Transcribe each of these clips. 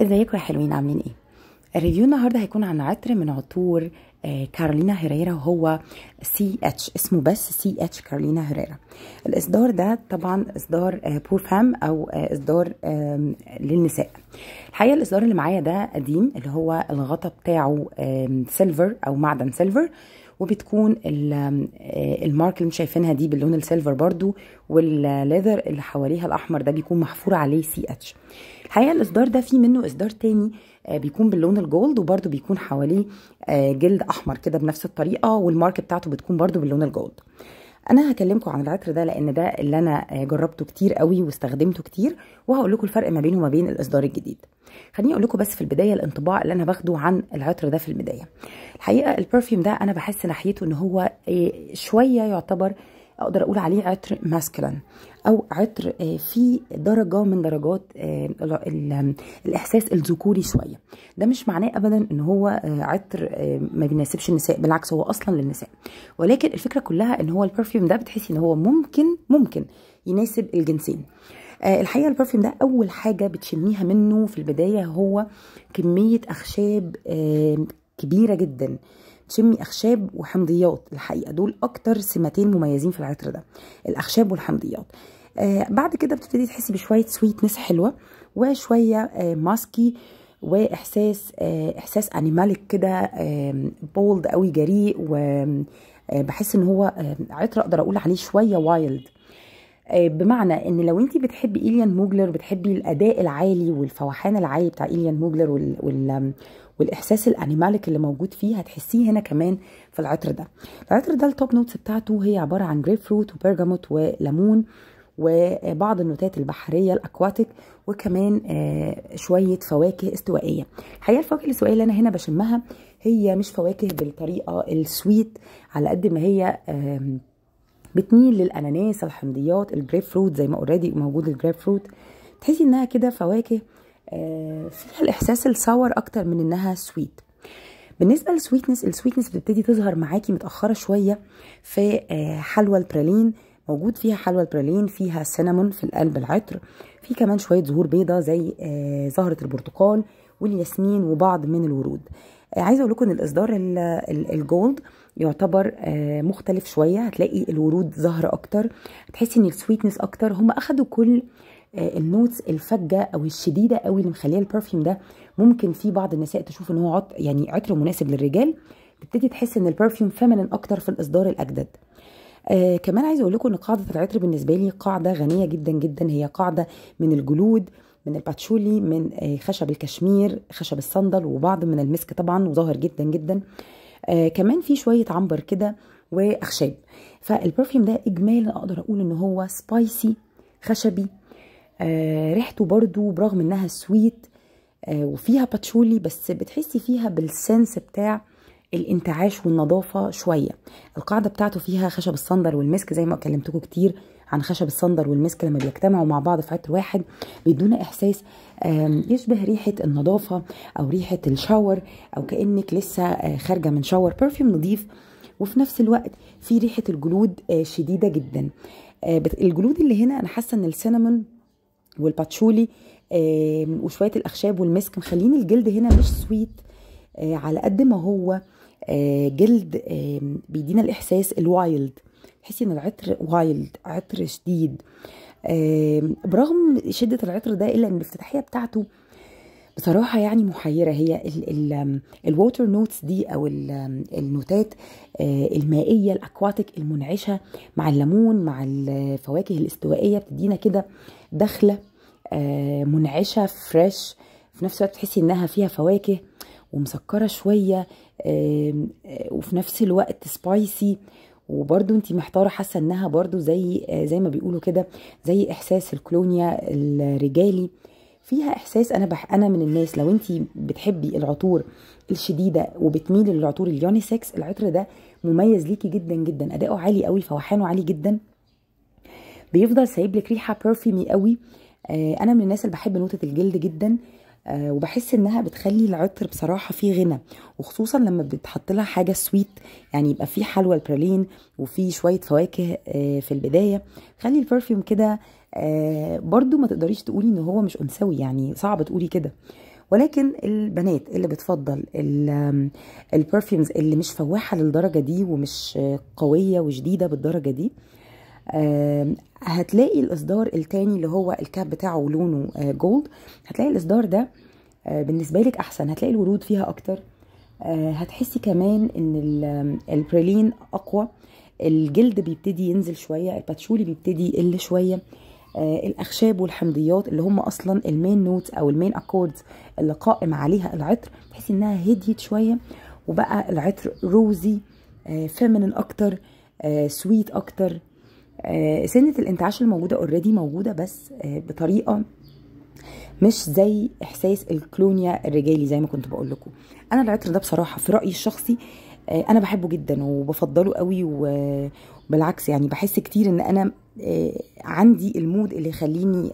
ازيكم يا حلوين عاملين ايه الريفيو النهارده هيكون عن عطر من عطور آه، كارولينا هيريرا وهو سي اتش اسمه بس سي اتش كارولينا هيريرا الاصدار ده طبعا اصدار بورفام آه، بور فام او آه، اصدار للنساء الحقيقه الاصدار اللي معايا ده قديم اللي هو الغطا بتاعه سيلفر او معدن سيلفر وبتكون المارك اللي شايفينها دي باللون السيلفر برضو والليذر اللي حواليها الاحمر ده بيكون محفور عليه سي اتش الحقيقه الاصدار ده فيه منه اصدار تاني آه، بيكون باللون الجولد وبرده بيكون حواليه آه، جلد احمر كده بنفس الطريقه والمارك بتاعته بتكون برده باللون الجولد انا هكلمكم عن العطر ده لان ده اللي انا آه، جربته كتير قوي واستخدمته كتير وهقول لكم الفرق ما بينه وما بين الاصدار الجديد خليني اقول لكم بس في البدايه الانطباع اللي انا باخده عن العطر ده في البدايه الحقيقه البرفيوم ده انا بحس ناحيته ان هو شويه يعتبر اقدر اقول عليه عطر ماسكلين او عطر آه، في درجه من درجات آه، الاحساس الذكوري شويه ده مش معناه ابدا ان هو آه، عطر ما بيناسبش النساء بالعكس هو اصلا للنساء ولكن الفكره كلها ان هو البرفيوم ده بتحسي ان هو ممكن ممكن يناسب الجنسين الحقيقه البرفيوم ده اول حاجه بتشميها منه في البدايه هو كميه اخشاب كبيره جدا تشمي اخشاب وحمضيات الحقيقه دول اكتر سمتين مميزين في العطر ده الاخشاب والحمضيات آه بعد كده بتبتدي تحسي بشويه سويتنس حلوه وشويه آه ماسكي واحساس آه احساس انيمالك كده آه بولد قوي جريء وبحس ان هو آه عطر اقدر اقول عليه شويه وايلد آه، بمعنى ان لو انت بتحبي ايليان موجلر بتحبي الاداء العالي والفوحان العالي بتاع ايليان موجلر وال... وال... والاحساس الانيمالك اللي موجود فيه هتحسيه هنا كمان في العطر ده العطر ده التوب نوتس بتاعته هي عباره عن جريب فروت وبرجموت وليمون وبعض النوتات البحريه الاكواتيك وكمان آه، شويه فواكه استوائيه الحقيقه الفواكه الاستوائيه اللي انا هنا بشمها هي مش فواكه بالطريقه السويت على قد ما هي بتميل للاناناس الحمضيات الجريب فروت زي ما اوريدي موجود الجريب فروت تحسي انها كده فواكه آه، فيها الاحساس الساور اكتر من انها سويت بالنسبه للسويتنس السويتنس بتبتدي تظهر معاكي متاخره شويه في آه، حلوى البرالين موجود فيها حلوى البرالين فيها سينامون في القلب العطر في كمان شويه زهور بيضه زي آه، زهره البرتقال والياسمين وبعض من الورود عايزه اقول لكم ان الاصدار الجولد يعتبر آه، مختلف شويه هتلاقي الورود ظهر اكتر هتحسي ان السويتنس اكتر هم اخدوا كل آه، النوتس الفجه او الشديده قوي اللي مخليه البرفيوم ده ممكن في بعض النساء تشوف ان هو عط يعني عطر مناسب للرجال تبتدي تحس ان البرفيوم فيمنين اكتر في الاصدار الاجدد آه كمان عايز اقول لكم ان قاعده العطر بالنسبه لي قاعده غنيه جدا جدا هي قاعده من الجلود من الباتشولي من آه خشب الكشمير خشب الصندل وبعض من المسك طبعا وظاهر جدا جدا آه كمان في شويه عنبر كده واخشاب فالبرفيوم ده اجمالا اقدر اقول ان هو سبايسي خشبي آه ريحته برضو برغم انها سويت آه وفيها باتشولي بس بتحسي فيها بالسنس بتاع الانتعاش والنظافه شويه القاعده بتاعته فيها خشب الصندل والمسك زي ما كلمتكم كتير عن خشب الصندل والمسك لما بيجتمعوا مع بعض في عطر واحد بيدونا احساس يشبه ريحه النظافه او ريحه الشاور او كانك لسه آه، خارجه من شاور برفيوم نظيف وفي نفس الوقت في ريحه الجلود آه، شديده جدا آه، الجلود اللي هنا انا حاسه ان السينامون والباتشولي وشويه الاخشاب والمسك مخلين الجلد هنا مش سويت على قد ما هو جلد بيدينا الاحساس الوايلد تحسي ان العطر وايلد عطر شديد برغم شدة العطر ده الا ان الافتتاحية بتاعته بصراحة يعني محيرة هي الووتر نوتس دي او النوتات آه، المائية الاكواتيك المنعشة مع الليمون مع الفواكه الاستوائية بتدينا كده دخلة آه، منعشة فريش في نفس الوقت تحسي انها فيها فواكه ومسكرة شوية آه، وفي نفس الوقت سبايسي وبرده انت محتاره حاسه انها برده زي آه، زي ما بيقولوا كده زي احساس الكلونيا الرجالي فيها احساس انا بح انا من الناس لو انت بتحبي العطور الشديده وبتميلي للعطور اليونيسكس العطر ده مميز ليكي جدا جدا اداؤه عالي قوي فواحانه عالي جدا بيفضل سايب لك ريحه بيرفيمي قوي آه، انا من الناس اللي بحب نوتة الجلد جدا آه، وبحس انها بتخلي العطر بصراحه فيه غنى وخصوصا لما بتحط لها حاجه سويت يعني يبقى فيه حلوى البرالين وفيه شويه فواكه آه في البدايه خلي البرفيوم كده آه برضو ما تقدريش تقولي ان هو مش انثوي يعني صعب تقولي كده ولكن البنات اللي بتفضل البرفيومز اللي مش فواحه للدرجه دي ومش قويه وشديده بالدرجه دي هتلاقي الاصدار التاني اللي هو الكاب بتاعه لونه جولد آه، هتلاقي الاصدار ده آه، بالنسبه لك احسن هتلاقي الورود فيها اكتر آه، هتحسي كمان ان البريلين اقوى الجلد بيبتدي ينزل شويه الباتشولي بيبتدي يقل شويه الاخشاب والحمضيات اللي هم اصلا المين نوت او المين اكوردز اللي قائم عليها العطر تحسي انها هديت شويه وبقى العطر روزي فيمينين اكتر سويت اكتر آه، سنه الانتعاش الموجوده اوريدي موجوده بس آه، بطريقه مش زي احساس الكلونيا الرجالي زي ما كنت بقول لكم انا العطر ده بصراحه في رايي الشخصي آه، انا بحبه جدا وبفضله قوي وبالعكس يعني بحس كتير ان انا عندي المود اللي يخليني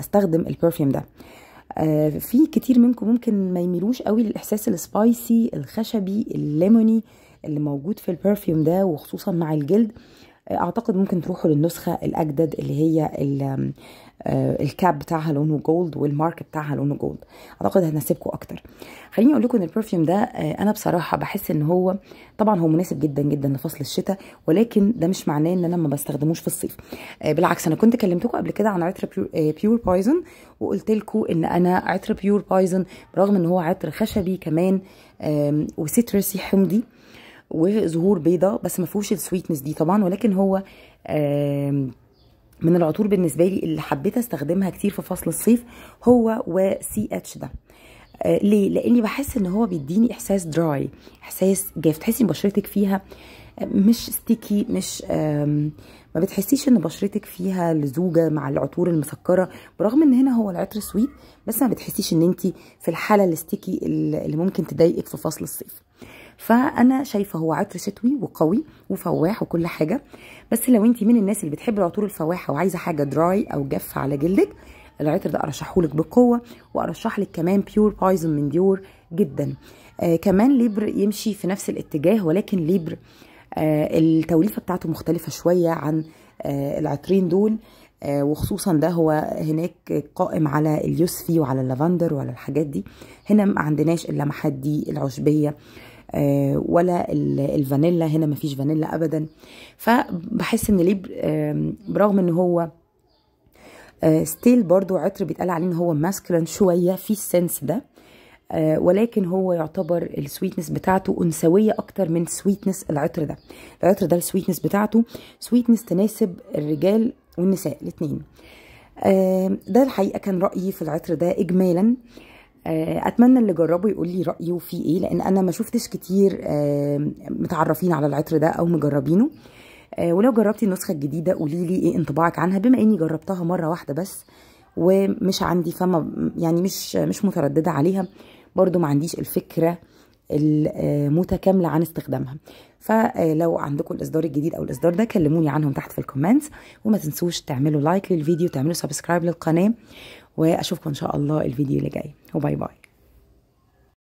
استخدم البرفيوم ده في كتير منكم ممكن ما يميلوش قوي للاحساس السبايسي الخشبي الليموني اللي موجود في البرفيوم ده وخصوصا مع الجلد اعتقد ممكن تروحوا للنسخه الاجدد اللي هي آه، الكاب بتاعها لونه جولد والمارك بتاعها لونه جولد اعتقد هتناسبكم اكتر خليني اقول لكم ان البرفيوم ده آه، انا بصراحه بحس ان هو طبعا هو مناسب جدا جدا لفصل الشتاء ولكن ده مش معناه ان انا ما بستخدموش في الصيف آه، بالعكس انا كنت كلمتكم قبل كده عن عطر بيور بايزن وقلت لكم ان انا عطر بيور بايزن برغم ان هو عطر خشبي كمان وسيترسي حمضي وزهور بيضة بس ما فيهوش السويتنس دي طبعا ولكن هو من العطور بالنسبه لي اللي حبيت استخدمها كتير في فصل الصيف هو وسي اتش ده آه، ليه لاني بحس ان هو بيديني احساس دراي احساس جاف تحسي بشرتك فيها آه، مش ستيكي مش ما بتحسيش ان بشرتك فيها لزوجه مع العطور المسكره برغم ان هنا هو العطر سويت بس ما بتحسيش ان انت في الحاله الستيكي اللي ممكن تضايقك في فصل الصيف فانا شايفه هو عطر شتوي وقوي وفواح وكل حاجه بس لو انت من الناس اللي بتحب العطور الفواحه وعايزه حاجه دراي او جافه على جلدك العطر ده ارشحهولك بقوه وارشح لك كمان بيور بايزن من ديور جدا آه كمان ليبر يمشي في نفس الاتجاه ولكن ليبر آه التوليفه بتاعته مختلفه شويه عن آه العطرين دول آه وخصوصا ده هو هناك قائم على اليوسفي وعلى اللافندر وعلى الحاجات دي هنا ما عندناش اللمحات دي العشبيه آه آه، ولا الفانيلا هنا مفيش فانيلا ابدا فبحس ان ليه برغم ان هو ستيل آه، برضو عطر بيتقال عليه ان هو ماسكلين شويه في السنس ده آه، ولكن هو يعتبر السويتنس بتاعته انثويه اكتر من سويتنس العطر ده العطر ده السويتنس بتاعته سويتنس تناسب الرجال والنساء الاثنين ده الحقيقه كان رايي في العطر ده اجمالا آه آه، اتمنى اللي جربه يقول لي رايه في ايه لان انا ما شفتش كتير آه، متعرفين على العطر ده او مجربينه آه، ولو جربتي النسخه الجديده قولي لي ايه انطباعك عنها بما اني جربتها مره واحده بس ومش عندي فما يعني مش مش متردده عليها برضو ما عنديش الفكره المتكامله عن استخدامها فلو عندكم الاصدار الجديد او الاصدار ده كلموني عنهم تحت في الكومنتس وما تنسوش تعملوا لايك للفيديو تعملوا سبسكرايب للقناه واشوفكم ان شاء الله الفيديو اللي جاي وباي باي